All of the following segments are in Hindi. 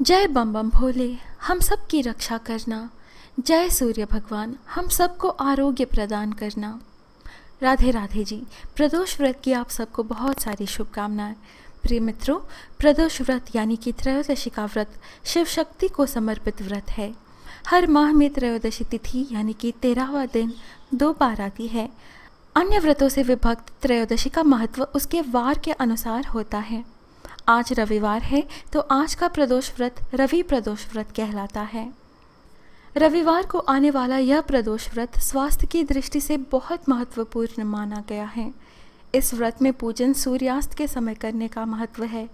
जय बम बम भोले हम सब की रक्षा करना जय सूर्य भगवान हम सबको आरोग्य प्रदान करना राधे राधे जी प्रदोष व्रत की आप सबको बहुत सारी शुभकामनाएं प्रिय मित्रों प्रदोष व्रत यानी कि त्रयोदशी का व्रत शिव शक्ति को समर्पित व्रत है हर माह में त्रयोदशी तिथि यानी कि तेरहवा दिन दो बार आती है अन्य व्रतों से विभक्त त्रयोदशी का महत्व उसके वार के अनुसार होता है आज रविवार है तो आज का प्रदोष व्रत रवि प्रदोष व्रत कहलाता है रविवार को आने वाला यह प्रदोष व्रत स्वास्थ्य की दृष्टि से बहुत महत्वपूर्ण माना गया है इस व्रत में पूजन सूर्यास्त के समय करने का महत्व है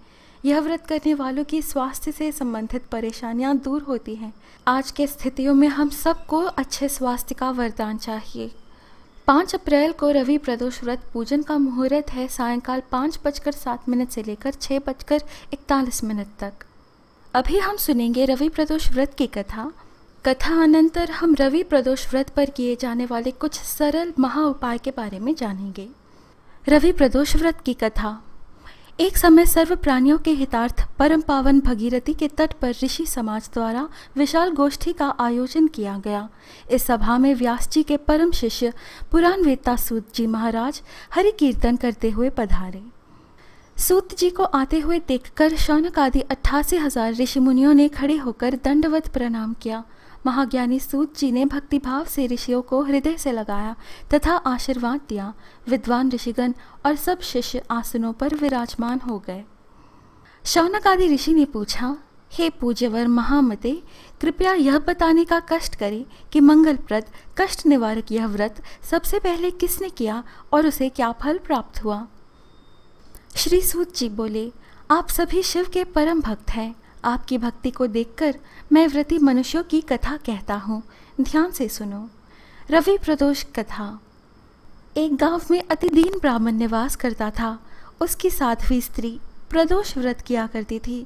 यह व्रत करने वालों की स्वास्थ्य से संबंधित परेशानियां दूर होती हैं आज के स्थितियों में हम सबको अच्छे स्वास्थ्य का वरदान चाहिए पाँच अप्रैल को रवि प्रदोष व्रत पूजन का मुहूर्त है सायंकाल पाँच बजकर सात मिनट से लेकर छः बजकर इकतालीस मिनट तक अभी हम सुनेंगे रवि प्रदोष व्रत की कथा कथा अनंतर हम रवि प्रदोष व्रत पर किए जाने वाले कुछ सरल महा उपाय के बारे में जानेंगे रवि प्रदोष व्रत की कथा एक समय सर्व प्राणियों के हितार्थ परम पावन भगीरथी के तट पर ऋषि समाज द्वारा विशाल गोष्ठी का आयोजन किया गया इस सभा में व्यास जी के परम शिष्य पुराण वेता सूत जी महाराज हरि कीर्तन करते हुए पधारे सूत जी को आते हुए देखकर शौनक आदि अट्ठासी हजार ऋषि मुनियों ने खड़े होकर दंडवत प्रणाम किया महाज्ञानी सूत जी ने भक्तिभाव से ऋषियों को हृदय से लगाया तथा आशीर्वाद दिया विद्वान ऋषिगण और सब शिष्य आसनों पर विराजमान हो गए शौनक आदि ऋषि ने पूछा हे पूज्यवर महामते कृपया यह बताने का कष्ट करें कि मंगलप्रद कष्ट निवारक यह व्रत सबसे पहले किसने किया और उसे क्या फल प्राप्त हुआ श्री सूत जी बोले आप सभी शिव के परम भक्त हैं आपकी भक्ति को देखकर मैं व्रती मनुष्यों की कथा कहता हूँ ध्यान से सुनो रवि प्रदोष कथा एक गांव में अति दीन ब्राह्मण निवास करता था उसकी साध्वी स्त्री प्रदोष व्रत किया करती थी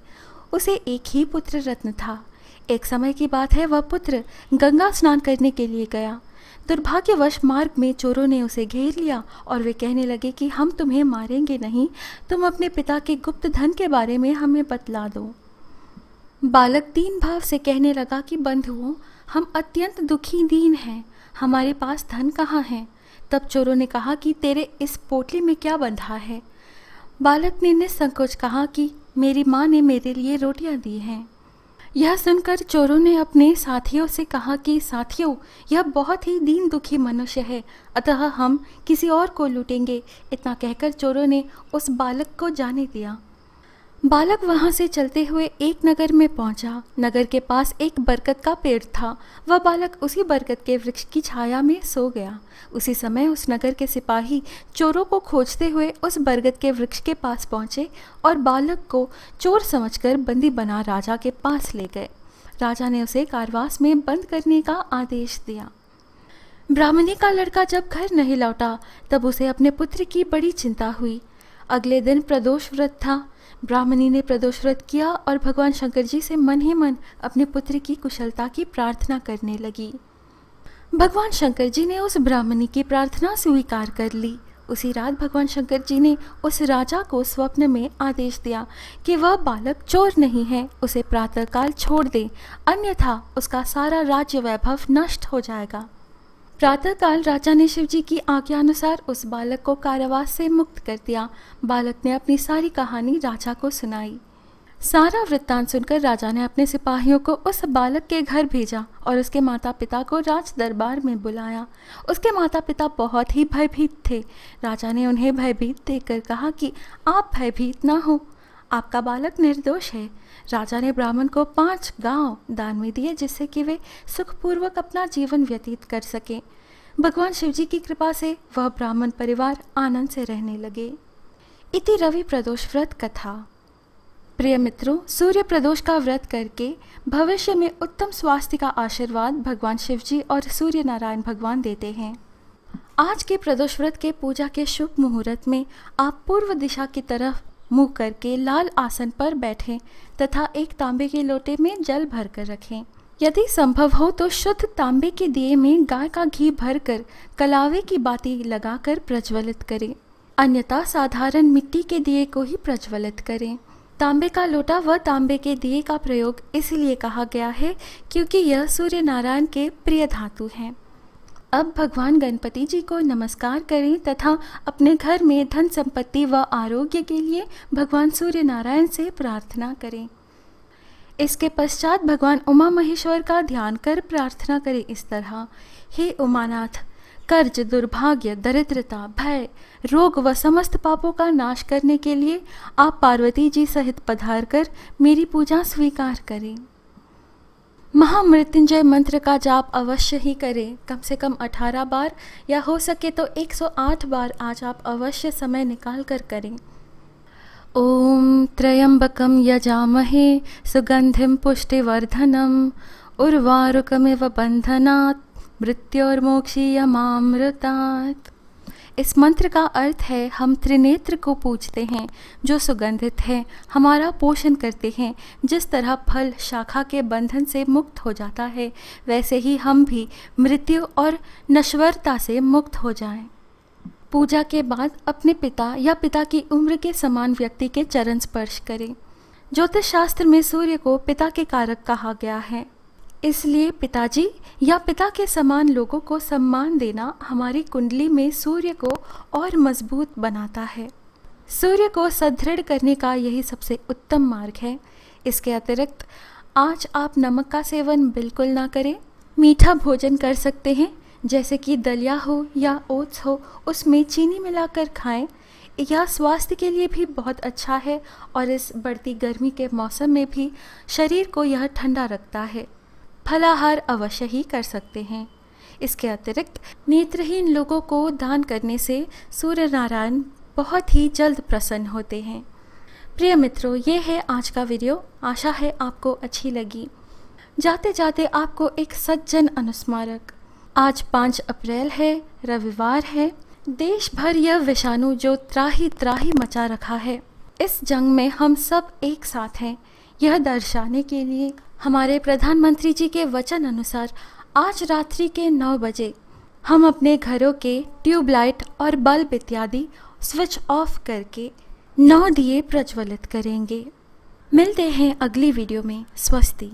उसे एक ही पुत्र रत्न था एक समय की बात है वह पुत्र गंगा स्नान करने के लिए गया दुर्भाग्यवश मार्ग में चोरों ने उसे घेर लिया और वे कहने लगे कि हम तुम्हें मारेंगे नहीं तुम अपने पिता के गुप्त धन के बारे में हमें बतला दो बालक दीन भाव से कहने लगा कि बंधुओं हम अत्यंत दुखी दीन हैं हमारे पास धन कहाँ है तब चोरों ने कहा कि तेरे इस पोटली में क्या बंधा है बालक ने निसंकोच कहा कि मेरी माँ ने मेरे लिए रोटियाँ दी हैं यह सुनकर चोरों ने अपने साथियों से कहा कि साथियों यह बहुत ही दीन दुखी मनुष्य है अतः हम किसी और को लूटेंगे इतना कहकर चोरों ने उस बालक को जाने दिया बालक वहाँ से चलते हुए एक नगर में पहुंचा नगर के पास एक बरगद का पेड़ था वह बालक उसी बरगद के वृक्ष की छाया में सो गया उसी समय उस नगर के सिपाही चोरों को खोजते हुए उस बरगद के वृक्ष के पास पहुँचे और बालक को चोर समझकर बंदी बना राजा के पास ले गए राजा ने उसे कारवास में बंद करने का आदेश दिया ब्राह्मणी का लड़का जब घर नहीं लौटा तब उसे अपने पुत्र की बड़ी चिंता हुई अगले दिन प्रदोष व्रत था ब्राह्मणी ने प्रदोषरत किया और भगवान शंकर जी से मन ही मन अपने पुत्र की कुशलता की प्रार्थना करने लगी भगवान शंकर जी ने उस ब्राह्मणी की प्रार्थना स्वीकार कर ली उसी रात भगवान शंकर जी ने उस राजा को स्वप्न में आदेश दिया कि वह बालक चोर नहीं है उसे प्रातःकाल छोड़ दे अन्यथा उसका सारा राज्य वैभव नष्ट हो जाएगा प्रातःकाल राजा ने शिवजी की आज्ञानुसार उस बालक को कारावास से मुक्त कर दिया बालक ने अपनी सारी कहानी राजा को सुनाई सारा वृत्तांत सुनकर राजा ने अपने सिपाहियों को उस बालक के घर भेजा और उसके माता पिता को राज दरबार में बुलाया उसके माता पिता बहुत ही भयभीत थे राजा ने उन्हें भयभीत देखकर कहा कि आप भयभीत ना हो आपका बालक निर्दोष है राजा ने ब्राह्मण को पांच गांव दान में दिए जिससे कि वे सुखपूर्वक अपना जीवन व्यतीत कर सकें भगवान शिव जी की कृपा से वह ब्राह्मण परिवार आनंद से रहने लगे इति रवि प्रदोष व्रत कथा प्रिय मित्रों सूर्य प्रदोष का व्रत करके भविष्य में उत्तम स्वास्थ्य का आशीर्वाद भगवान शिव जी और सूर्य नारायण भगवान देते हैं आज के प्रदोष व्रत के पूजा के शुभ मुहूर्त में आप पूर्व दिशा की तरफ मुंह करके लाल आसन पर बैठें तथा एक तांबे के लोटे में जल भर कर रखें यदि संभव हो तो शुद्ध तांबे के दिए में गाय का घी भरकर कलावे की बाती लगाकर प्रज्वलित करें अन्यथा साधारण मिट्टी के दिए को ही प्रज्वलित करें तांबे का लोटा व तांबे के दिए का प्रयोग इसलिए कहा गया है क्योंकि यह सूर्य नारायण के प्रिय धातु हैं अब भगवान गणपति जी को नमस्कार करें तथा अपने घर में धन संपत्ति व आरोग्य के लिए भगवान सूर्य नारायण से प्रार्थना करें इसके पश्चात भगवान उमा महेश्वर का ध्यान कर प्रार्थना करें इस तरह हे उमानाथ कर्ज दुर्भाग्य दरिद्रता भय रोग व समस्त पापों का नाश करने के लिए आप पार्वती जी सहित पधार कर मेरी पूजा स्वीकार करें महामृत्युंजय मंत्र का जाप अवश्य ही करें कम से कम 18 बार या हो सके तो 108 बार आज आप अवश्य समय निकाल कर करें ओम त्र्यम्बकं यजामहे सुगन्धिं पुष्टिवर्धनम् उर्वारुकमिव बन्धनात् मृत्योर्मोक्षीयमामृतात् इस मंत्र का अर्थ है हम त्रिनेत्र को पूजते हैं जो सुगंधित हैं हमारा पोषण करते हैं जिस तरह फल शाखा के बंधन से मुक्त हो जाता है वैसे ही हम भी मृत्यु और नश्वरता से मुक्त हो जाएं। पूजा के बाद अपने पिता या पिता की उम्र के समान व्यक्ति के चरण स्पर्श करें ज्योतिष शास्त्र में सूर्य को पिता के कारक कहा गया है इसलिए पिताजी या पिता के समान लोगों को सम्मान देना हमारी कुंडली में सूर्य को और मजबूत बनाता है सूर्य को सदृढ़ करने का यही सबसे उत्तम मार्ग है इसके अतिरिक्त आज आप नमक का सेवन बिल्कुल ना करें मीठा भोजन कर सकते हैं जैसे कि दलिया हो या ओट्स हो उसमें चीनी मिलाकर खाएं यह स्वास्थ्य के लिए भी बहुत अच्छा है और इस बढ़ती गर्मी के मौसम में भी शरीर को यह ठंडा रखता है फलाहार अवश्य ही कर सकते हैं इसके अतिरिक्त नेत्रहीन लोगों को दान करने से सूर्य नारायण बहुत ही जल्द प्रसन्न होते हैं प्रिय मित्रों ये है आज का वीडियो आशा है आपको अच्छी लगी जाते जाते आपको एक सज्जन अनुस्मारक आज पाँच अप्रैल है रविवार है देश भर यह विषाणु जो त्राही त्राही मचा रखा है इस जंग में हम सब एक साथ हैं यह दर्शाने के लिए हमारे प्रधानमंत्री जी के वचन अनुसार आज रात्रि के नौ बजे हम अपने घरों के ट्यूबलाइट और बल्ब इत्यादि स्विच ऑफ करके नौ दिए प्रज्वलित करेंगे मिलते हैं अगली वीडियो में स्वस्ति